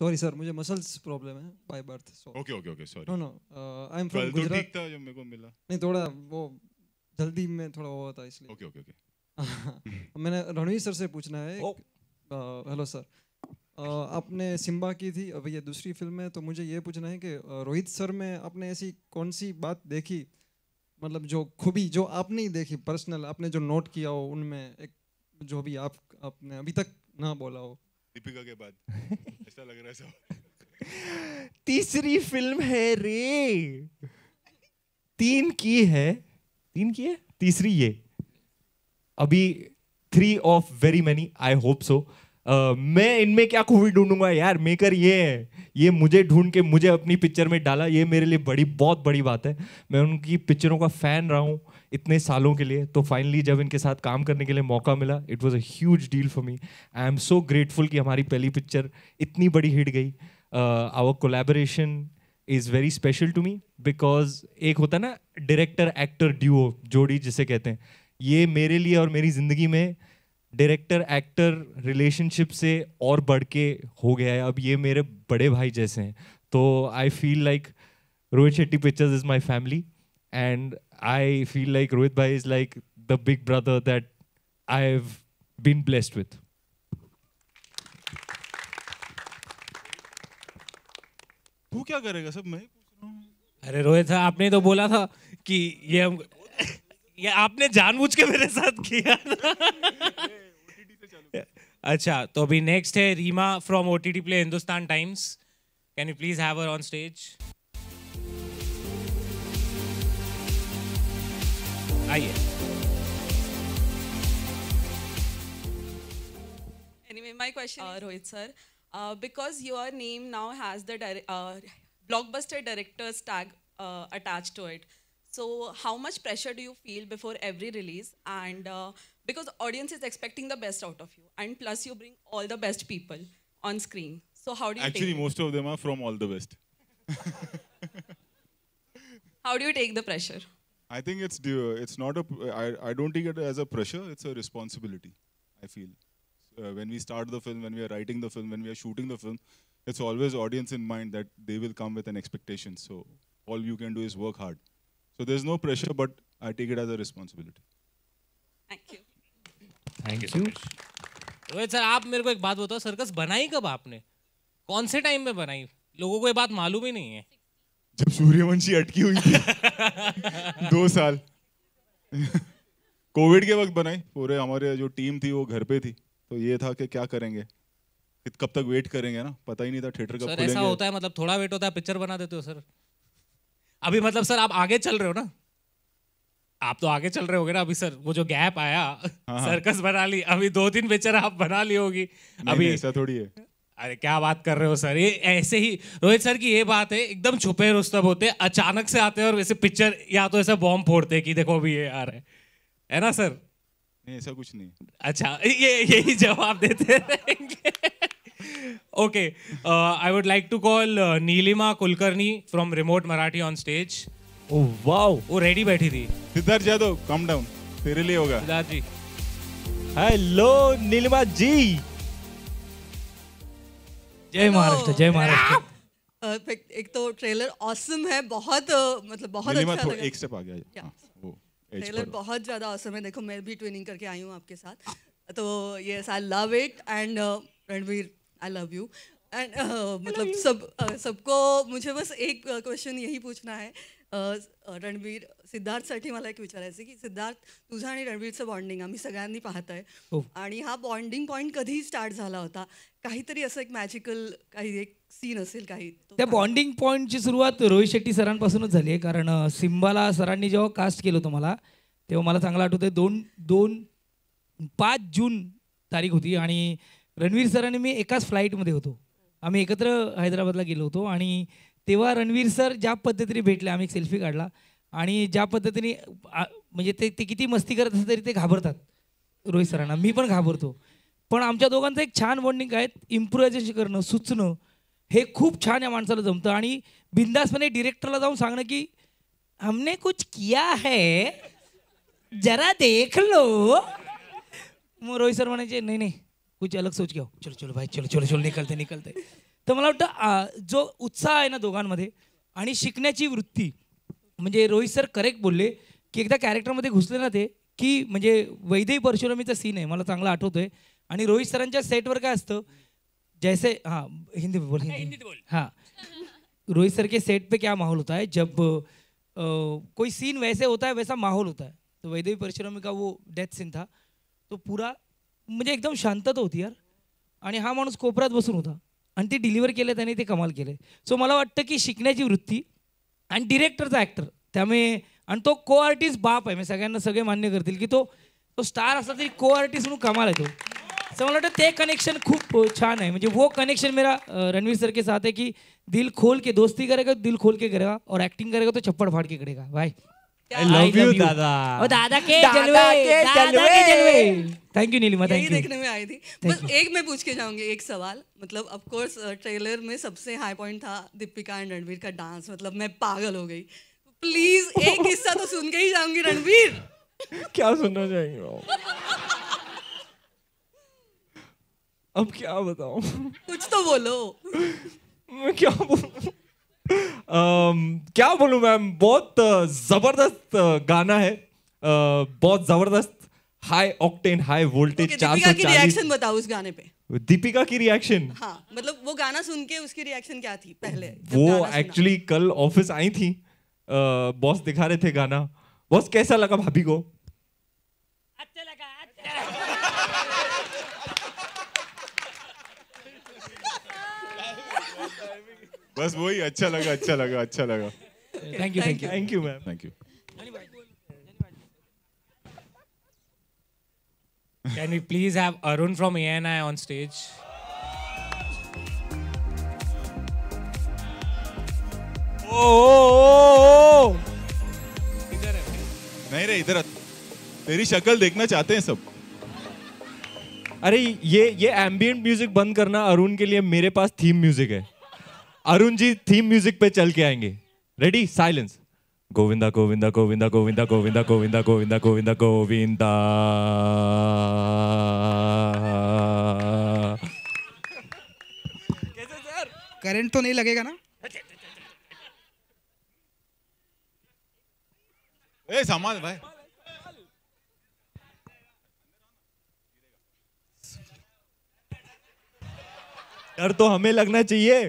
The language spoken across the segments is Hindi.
सॉरी सर मुझे मसल्स प्रॉब्लम है by birth okay okay okay sorry no no I am from Gujarat ठीक था जब मेरे को मिला नहीं थोड़ा वो जल्दी में थोड़ा हुआ था इसलिए ओके ओके ओके मैंने रणवीर सर से पूछना है hello sir oh. uh, uh, आपने सिम्बा की थी अभी ये दूसरी फिल्म है तो मुझे ये पूछना है कि uh, रोहित सर में आपने ऐसी कौन सी बात देखी मतलब जो खूबी जो आपने ही देखी पर्सनल आपने जो नोट किया हो उनमें एक जो भी आप आपने अभी तक ना बोला हो दीपिका के बाद ऐसा लग रहा है सब तीसरी फिल्म है रे तीन की है तीन की है तीसरी ये अभी three of very many I hope so मैं इनमें क्या खूबी ढूंढूंगा यार मेकर ये है ये मुझे ढूंढ के मुझे अपनी पिक्चर में डाला ये मेरे लिए बड़ी बहुत बड़ी बात है मैं उनकी पिक्चरों का फैन रहा हूँ इतने सालों के लिए तो फाइनली जब इनके साथ काम करने के लिए मौका मिला it was a huge deal for me I am so grateful कि हमारी पहली पिक्चर इतनी बड़ी हिट गई our collaboration is very special to me because एक होता ना डायरेक्टर एक्टर ड्यूओ जोड़ी जिसे कहते हैं ये मेरे लिए और मेरी ज़िंदगी में डायरेक्टर एक्टर रिलेशनशिप से और बढ़ के हो गया है अब ये मेरे बड़े भाई जैसे हैं तो I feel like Rohit Shetty pictures is my family and I feel like Rohit Bhai is like the big brother that I've been blessed with. तू क्या करेगा सब मैं अरे रोहित साहब आपने तो बोला था कि ये हम ये आपने जानबूझ के मेरे साथ किया था अच्छा तो अभी नेक्स्ट है Reema from OTT play Hindustan Times can you please have her on stage Anyway, my question uh, Rohit sir, uh, because your name now has the uh, blockbuster director's tag uh, attached to it, so how much pressure do you feel before every release? And uh, because audience is expecting the best out of you, and plus you bring all the best people on screen. So how do you actually most of them are from all the best. how do you take the pressure? I think it's due, it's not a. I, I don't take it as a pressure. It's a responsibility. I feel uh, when we start the film, when we are writing the film, when we are shooting the film, it's always audience in mind that they will come with an expectation. So all you can do is work hard. So there's no pressure, but I take it as a responsibility. Thank you. Thank, you. Rohit sir आप मेरे को एक बात बताओ सर्कस बनाई कब आपने कौन से टाइम में बनाई लोगों को ये बात मालूम ही नहीं है जब सूर्यवंशी अटकी हुई थी दो साल कोविड के वक्त बनाई पूरे हमारे जो टीम थी वो घर पे थी तो ये था कि क्या करेंगे कब तक वेट करेंगे ना पता ही नहीं था थिएटर कब ऐसा होता है मतलब थोड़ा वेट होता है पिक्चर बना देते हो सर अभी मतलब सर आप आगे चल रहे हो ना आप तो आगे चल रहे होगे ना अभी सर वो जो गैप आया हाँ, सर्कस हाँ। बना ली अभी दो तीन पिक्चर आप बना ली होगी अभी ऐसा थोड़ी है अरे क्या बात कर रहे हो सर ये ऐसे ही रोहित सर की ये बात है एकदम छुपे रुस्तम होते अचानक से आते हैं और वैसे पिक्चर या तो ऐसा बॉम्ब फोड़ते कि देखो अभी ये आ रहा है है ना सर नहीं ऐसा कुछ नहीं अच्छा ये यही जवाब देते okay I would like to call Neelima Kulkarni from remote Marathi on stage wow वो रेडी बैठी थी सिद्धार्थ जादव कम डाउन तेरे लिए होगा सिद्धार्थ जी हेलो नीलिमा जी जय महाराष्ट्र जय महाराष्ट्र परफेक्ट एक तो ट्रेलर ऑसम है बहुत मतलब बहुत अच्छा लगा एक स्टेप आ गया ट्रेलर बहुत ज़्यादा ऑसम है देखो मैं भी ट्रेनिंग करके आई हूँ आपके साथ तो yes I love it and Ranveer I love you and मतलब सब सबको मुझे बस एक क्वेश्चन यही पूछना है रणवीर सिद्धार्थसाठी मला एक विचारायचं की सिद्धार्थ तुझं आणि रणवीरचं बॉन्डिंग आम्ही सगळ्यांनी पाहत आहे हो. आणि हा बॉन्डिंग पॉईंट कधीही स्टार्ट झाला होता काहीतरी असं एक मॅजिकल काही एक सीन असेल काही त्या बॉन्डिंग पॉईंटची सुरुवात रोहित शेट्टी सरांपासूनच झाली आहे कारण सिम्बाला सरांनी जेव्हा कास्ट केलं होतं मला तेव्हा मला चांगलं आठवतं दोन दोन पाच जून तारीख होती आणि रणवीर सरांनी मी एकाच फ्लाईटमध्ये होतो आम्ही एकत्र हैदराबादला गेलो होतो आणि तेव्हा रणवीर सर ज्या पद्धतीने भेटले आम्ही एक सेल्फी काढला आणि ज्या पद्धतीने म्हणजे ते ते किती मस्ती करत असं तरी ते घाबरतात रोहित सरांना मी पण घाबरतो पण आमच्या दोघांचं एक छान बॉन्डिंग आहे इम्प्रोव्हायझेशन करणं सुचणं हे खूप छान या माणसाला जमतं आणि बिंदासपणे डिरेक्टरला जाऊन सांगणं की हमने कुछ किया है जरा देख लो मग रोहित सर म्हणायचे नाही नाही कुछ अलग सोच घ्या चलो चलो भाई चलो चलो चलो निकलते निकलते तर मला वाटतं जो उत्साह आहे ना दोघांमध्ये आणि शिकण्याची वृत्ती म्हणजे रोहित सर करेक्ट बोलले की एकदा कॅरेक्टरमध्ये घुसले ना ते की म्हणजे वैदेही परशुरामीचा सीन आहे मला चांगला आठवतोय आणि रोहित सरांच्या सेटवर काय असतं जैसे हां हिंदी बोल हिंदी बोल हां रोहित सर के सेट पे क्या माहौल होता है जब आ, कोई सीन वैसे होता है वैसा माहौल होता है तो वैदेवी परशुरामी का वो डेथ सीन था तो पूरा म्हणजे एकदम शांतता होती यार आणि हा माणूस कोपऱ्यात बसून होता आणि ते डिलिव्हर केलं त्याने ते कमाल केलं सो मला वाटतं की शिकण्याची वृत्ती आणि डिरेक्टरचा ॲक्टर त्यामुळे आणि तो को आर्टिस्ट बाप आहे मी सगळ्यांना सगळे मान्य करतील की तो तो स्टार असला तरी को आर्टिस्ट म्हणून कमाल आहे तो सो मला वाटतं ते कनेक्शन खूप छान आहे म्हणजे वो कनेक्शन मेरा रणवीर सर के साथ आहे की दिल खोल के दोस्ती करेगा दिल खोल के करेगा और ॲक्टिंग करेगा तो चप्पड फाड़ के करेगा बाय आई लव यू दादा ओ दादा के जलवे दादा के जलवे thank you Neelima thank you देखने में आई थी बस एक मैं पूछ के जाऊंगी एक सवाल मतलब ऑफ कोर्स ट्रेलर में सबसे हाई पॉइंट था दीपिका एंड रणवीर का डांस मतलब मैं पागल हो गई प्लीज एक हिस्सा तो सुन के ही जाऊंगी रणवीर क्या सुनना चाहेंगे अब क्या बताऊं कुछ तो बोलो मैं क्या बोलूं Um, क्या बोलू मैम बहुत uh, ज़बरदस्त uh, गाना है uh, बहुत ज़बरदस्त हाई ऑक्टेन हाई वोल्टेज चार सौ रिएक्शन बताओ उस गाने पे दीपिका की रिएक्शन हाँ मतलब वो गाना सुन के उसकी रिएक्शन क्या थी पहले वो एक्चुअली कल ऑफिस आई थी बॉस दिखा रहे थे गाना बॉस कैसा लगा भाभी को अच्छा बस वही अच्छा लगा अच्छा लगा अच्छा लगा thank you thank you thank you ma'am thank you Can we please have Arun from ANI on stage? Oh, oh, oh, oh, इधर है नहीं रे इधर तेरी शक्ल देखना चाहते हैं सब अरे ये ये एम्बियंट म्यूजिक बंद करना अरुण के लिए मेरे पास थीम म्यूजिक है अरुण जी थीम म्यूजिक पे चल के आएंगे रेडी साइलेंस गोविंदा गोविंदा गोविंदा गोविंदा गोविंदा गोविंदा गोविंदा गोविंदा गोविंदा कैसे सर करंट तो नहीं लगेगा ना ए समाज भाई डर तो हमें लगना चाहिए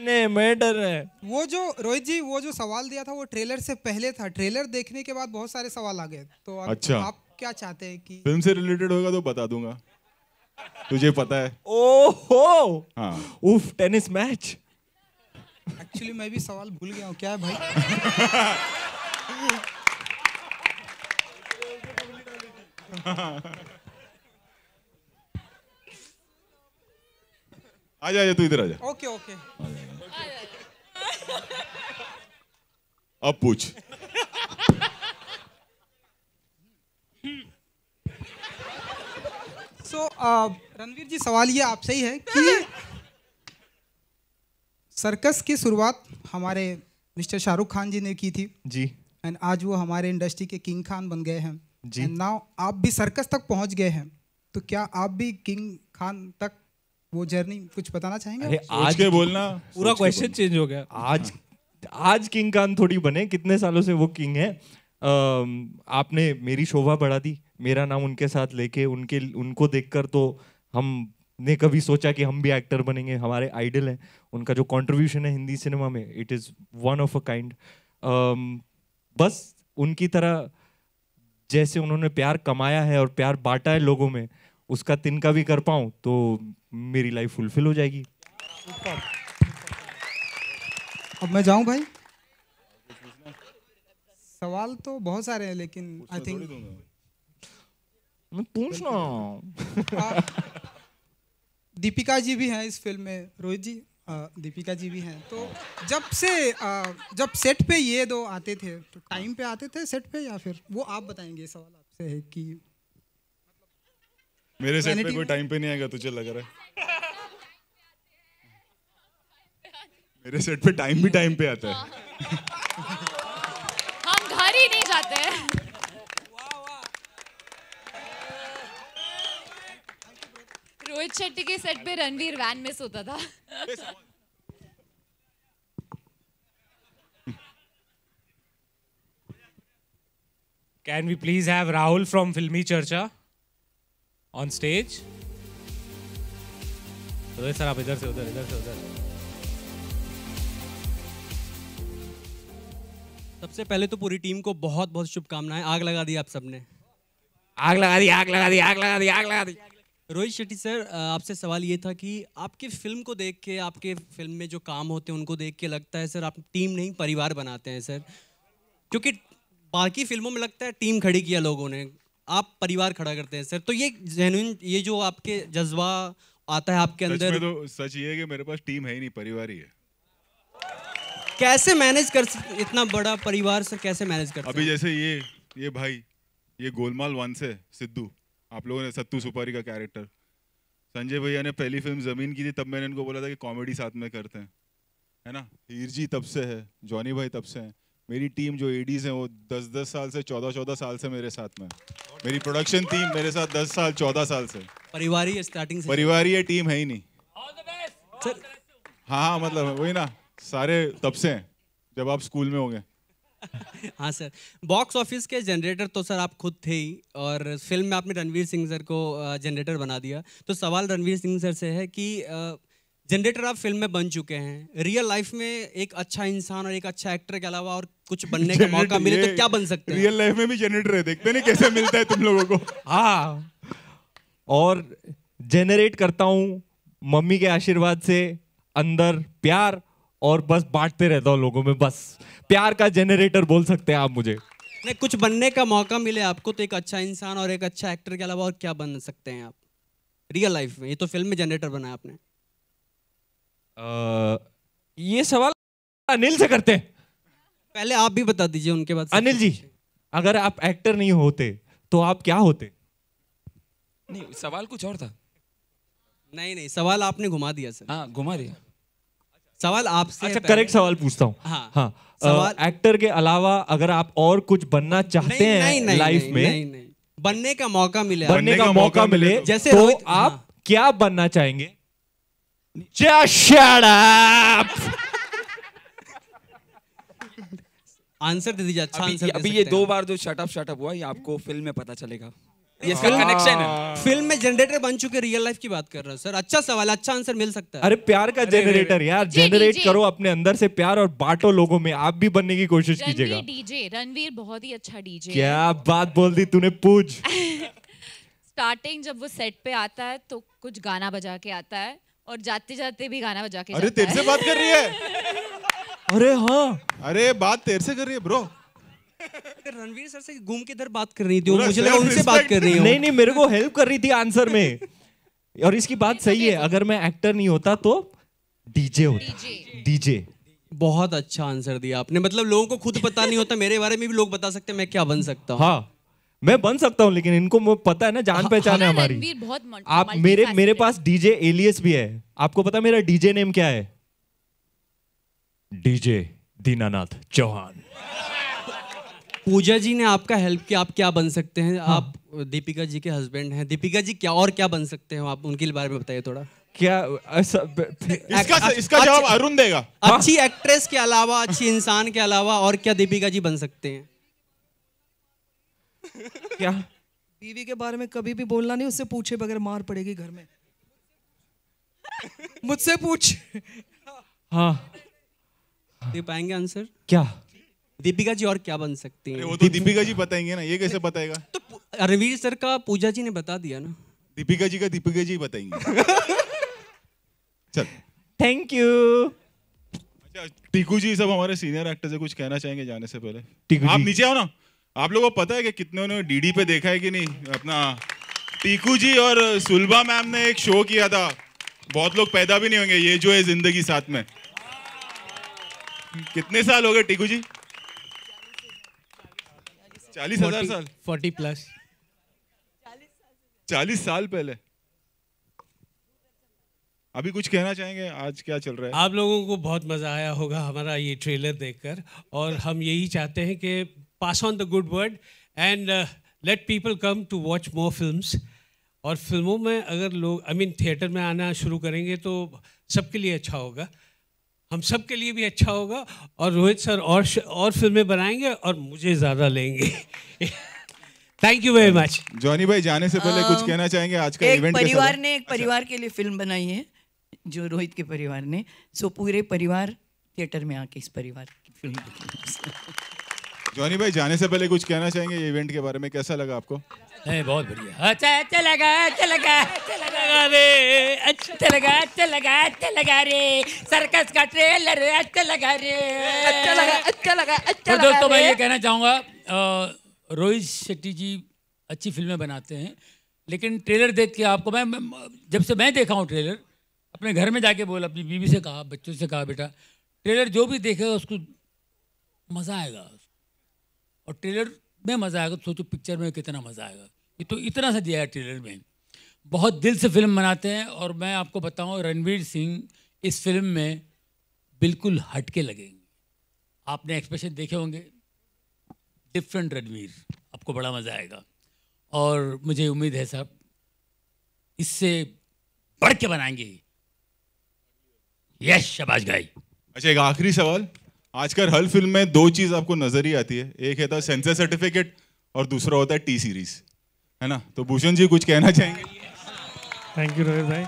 मैटर है वो जो रोहित जी वो जो सवाल दिया था वो ट्रेलर से पहले था ट्रेलर देखने के बाद बहुत सारे सवाल आ गए तो अच्छा आप क्या चाहते हैं कि फिल्म से रिलेटेड होगा तो बता दूंगा तुझे पता है ओहो हाँ। उफ टेनिस मैच एक्चुअली मैं भी सवाल भूल गया हूँ क्या है भाई आ जा तू इधर आ जा ओके ओके अब पूछ सो uh, रणवीर जी सवाल ये आपसे ही है कि सर्कस की शुरुआत हमारे मिस्टर शाहरुख खान जी ने की थी जी एंड आज वो हमारे इंडस्ट्री के किंग खान बन गए हैं जी नाउ आप भी सर्कस तक पहुंच गए हैं तो क्या आप भी किंग खान तक वो जर्नी कुछ बताना चाहेंगे अरे आज के बोलना पूरा क्वेश्चन चेंज हो गया आज आज किंग कान थोड़ी बने कितने सालों से वो किंग है आपने मेरी शोभा बढ़ा दी मेरा नाम उनके साथ लेके उनके उनको देखकर तो हम ने कभी सोचा कि हम भी एक्टर बनेंगे हमारे आइडल हैं उनका जो कंट्रीब्यूशन है हिंदी सिनेमा में it is one of a kind बस उनकी तरह जैसे उन्होंने प्यार कमाया है और प्यार बांटा है लोगों में उसका तिनका भी कर पाऊं तो मेरी लाइफ फुलफिल हो जाएगी अब मैं जाऊं भाई सवाल तो बहुत सारे हैं लेकिन आई थिंक मैं पूछना दीपिका जी भी हैं इस फिल्म में रोहित जी दीपिका जी भी हैं तो जब से आ, जब सेट पे ये दो आते थे तो टाइम पे आते थे सेट पे या फिर वो आप बताएंगे सवाल आपसे है कि मेरे सेट पे कोई टाइम पे नहीं आएगा तुझे लग रहा है मेरे सेट पे टाइम भी टाइम पे आता है हाँ। हम घर ही नहीं जाते रोहित शेट्टी के सेट पे रणवीर वैन में सोता था can we please have Rahul from Filmi Charcha on stage sir आप इधर से उधर इधर से उधर सबसे पहले तो पूरी टीम को बहुत बहुत शुभकामनाएं आग लगा दी आप सबने आग लगा दी आग लगा दी आग लगा दी आग लगा दी रोहित शेट्टी सर आपसे सवाल ये था कि आपके फिल्म को देख के आपके फिल्म में जो काम होते हैं उनको देख के लगता है सर आप टीम नहीं परिवार बनाते हैं सर क्योंकि बाकी फिल्मों में लगता है टीम खड़ी किया लोगों ने आप परिवार खड़ा करते हैं सर तो ये जेन्यून ये जो आपके जज्बा आता है आपके अंदर तो सच ये है कि मेरे पास टीम है ही नहीं परिवार ही है कैसे मैनेज कर सकते इतना बड़ा परिवार सर कैसे मैनेज कर अभी जैसे ये ये भाई ये गोलमाल वन से सिद्धू आप लोगों ने सत्तू सुपारी का कैरेक्टर संजय भैया ने पहली फिल्म ज़मीन की थी तब मैंने इनको बोला था कि कॉमेडी साथ में करते हैं है ना हीर जी तब से है जॉनी भाई तब से हैं मेरी टीम जो एडीज हैं वो दस दस साल से चौदह चौदह साल से मेरे साथ में मेरी प्रोडक्शन टीम मेरे साथ दस साल चौदह साल से परिवार ही स्टार्टिंग से परिवार ही टीम है ही नहीं सर हाँ हाँ मतलब वही ना सारे तब से हैं जब आप स्कूल में होंगे हाँ सर बॉक्स ऑफिस के जनरेटर तो सर आप खुद थे ही और फिल्म में आपने रणवीर सिंह सर को जनरेटर बना दिया तो सवाल रणवीर सिंह सर से है कि जनरेटर आप फिल्म में बन चुके हैं रियल लाइफ में एक अच्छा इंसान और एक अच्छा एक्टर के अलावा और कुछ बनने का मौका मिले तो क्या बन सकते हैं रियल लाइफ में भी जनरेटर है देखते नहीं कैसे मिलता है तुम लोगों को हाँ और जनरेट करता हूँ मम्मी के आशीर्वाद से अंदर प्यार और बस बांटते रहता हूँ लोगों में बस प्यार का जनरेटर बोल सकते हैं आप मुझे नहीं कुछ बनने का मौका मिले आपको तो एक अच्छा इंसान और एक अच्छा एक्टर के अलावा और क्या बन सकते हैं आप रियल लाइफ में ये तो फिल्म में जनरेटर बनाया आपने आ, ये सवाल अनिल से करते हैं पहले आप भी बता दीजिए उनके बाद अनिल जी अगर आप एक्टर नहीं होते तो आप क्या होते नहीं सवाल कुछ और था नहीं नहीं सवाल आपने घुमा दिया सर हाँ घुमा दिया सवाल आपसे अच्छा करेक्ट सवाल पूछता हूँ हाँ, हाँ सवाल एक्टर के अलावा अगर आप और कुछ बनना चाहते हैं लाइफ में नहीं, नहीं, बनने का मौका मिले बनने का मौका मिले जैसे तो आप हाँ। क्या बनना चाहेंगे Just shut up. आंसर दे दीजिए अच्छा अभी, आंसर अभी ये दो बार जो शटअप शटअप हुआ ये आपको फिल्म में पता चलेगा ये इसका हाँ। कनेक्शन है फिल्म में जनरेटर बन चुके रियल लाइफ की बात कर रहा हूँ सर अच्छा सवाल अच्छा आंसर मिल सकता है अरे प्यार का जनरेटर यार जनरेट करो अपने अंदर से प्यार और बांटो लोगों में आप भी बनने की कोशिश कीजिएगा डीजे रणवीर बहुत ही अच्छा डीजे क्या बात बोल दी तूने पूछ स्टार्टिंग जब वो सेट पे आता है तो कुछ गाना बजा के आता है और जाते जाते भी गाना बजा के अरे तेरे से बात कर रही है अरे हाँ अरे बात तेरे से कर रही है ब्रो रणवीर सर से घूम के इधर बात कर रही थी मुझे लगा उनसे बात कर रही है नहीं नहीं मेरे को हेल्प कर रही थी आंसर में और इसकी बात सही है अगर मैं एक्टर नहीं होता तो डीजे होता डीजे बहुत अच्छा आंसर दिया आपने मतलब लोगों को खुद पता नहीं होता मेरे बारे में भी लोग बता सकते हैं मैं क्या बन सकता हूँ हाँ मैं बन सकता हूँ लेकिन इनको पता है ना जान हाँ, पहचान है हाँ, हमारी आप मेरे मेरे पास डीजे एलियस भी है आपको पता मेरा डीजे नेम क्या है डीजे दीनानाथ चौहान पूजा जी ने आपका हेल्प किया आप क्या बन सकते हैं हाँ। आप दीपिका जी के हस्बैंड हैं दीपिका जी क्या और क्या बन सकते हैं आप उनके बारे में बताइए थोड़ा क्या ऐसा इसका इसका जवाब अरुण देगा अच्छी एक्ट्रेस हाँ। के अलावा अच्छी इंसान के अलावा और क्या दीपिका जी बन सकते हैं क्या बीवी के बारे में कभी भी बोलना नहीं उससे पूछे बगैर मार पड़ेगी घर में मुझसे पूछ हाँ दे पाएंगे आंसर क्या दीपिका जी और क्या बन सकती हैं वो तो दीपिका जी बताएंगे ना ये कैसे बताएगा तो रणवीर सर का पूजा जी ने बता दिया ना दीपिका जी का दीपिका जी बताएंगे चल थैंक यू अच्छा, टीकू जी सब हमारे सीनियर एक्टर से कुछ कहना चाहेंगे जाने से पहले आप नीचे आओ ना आप लोगों को पता है कि कितने ने डीडी पे देखा है कि नहीं अपना टीकू जी और सुलभा मैम ने एक शो किया था बहुत लोग पैदा भी नहीं होंगे ये जो है जिंदगी साथ में कितने साल हो गए टीकू जी चालीस हजार साल फोर्टी प्लस चालीस साल पहले अभी कुछ कहना चाहेंगे आज क्या चल रहा है आप लोगों को बहुत मज़ा आया होगा हमारा ये ट्रेलर देखकर और हम यही चाहते हैं कि pass on the good word and uh, let people come to watch more films. और फिल्मों में अगर लोग आई मीन थिएटर में आना शुरू करेंगे तो सबके लिए अच्छा होगा हम सब के लिए भी अच्छा होगा और रोहित सर और और फिल्में बनाएंगे और मुझे ज़्यादा लेंगे thank you very much Johnny भाई जाने से पहले कुछ um, कहना चाहेंगे आज का इवेंट परिवार ने एक अच्छा। परिवार अच्छा। के लिए फिल्म बनाई है जो रोहित के परिवार ने सो पूरे परिवार थिएटर में आके इस परिवार की फिल्म देखी जॉनी भाई जाने से पहले कुछ कहना चाहेंगे ये इवेंट के बारे में कैसा लगा आपको नहीं बहुत बढ़िया हाँ, अच्छा अच्छा लगा अच्छा लगा अच्छा लगा रे अच्छा लगा अच्छा लगा अच्छा लगा रे सर्कस का ट्रेलर अच्छा लगा रे अच्छा लगा अच्छा लगा अच्छा तो लगा दोस्तों मैं ये कहना चाहूँगा रोहित शेट्टी जी अच्छी फिल्में बनाते हैं लेकिन ट्रेलर देख के आपको मैं जब से मैं देखा हूँ ट्रेलर अपने घर में जाके बोला अपनी बीवी से कहा बच्चों से कहा बेटा ट्रेलर जो भी देखेगा उसको मज़ा आएगा और ट्रेलर में मज़ा आएगा तो सोचो पिक्चर में कितना मज़ा आएगा ये तो इतना सा दिया है ट्रेलर में बहुत दिल से फिल्म बनाते हैं और मैं आपको बताऊं रणवीर सिंह इस फिल्म में बिल्कुल हटके लगेंगे आपने एक्सप्रेशन देखे होंगे डिफरेंट रणवीर आपको बड़ा मज़ा आएगा और मुझे उम्मीद है साहब इससे बढ़ के बनाएंगे यश शबाज गाई अच्छा एक आखिरी सवाल आजकल हर फिल्म में दो चीज़ आपको नज़र ही आती है एक है तो सेंसर सर्टिफिकेट और दूसरा होता है टी सीरीज है ना तो भूषण जी कुछ कहना चाहेंगे थैंक यू रोहित भाई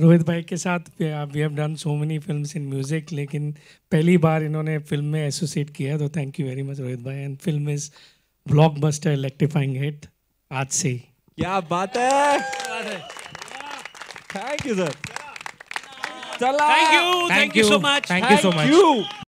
रोहित भाई के साथ we have done so many film in music लेकिन पहली बार इन्होंने फिल्म में एसोसिएट किया तो thank you very much Rohit भाई and film is blockbuster electrifying hit आज से क्या बात है thank you sir Thank you. Thank, you. so much. Thank, you so much.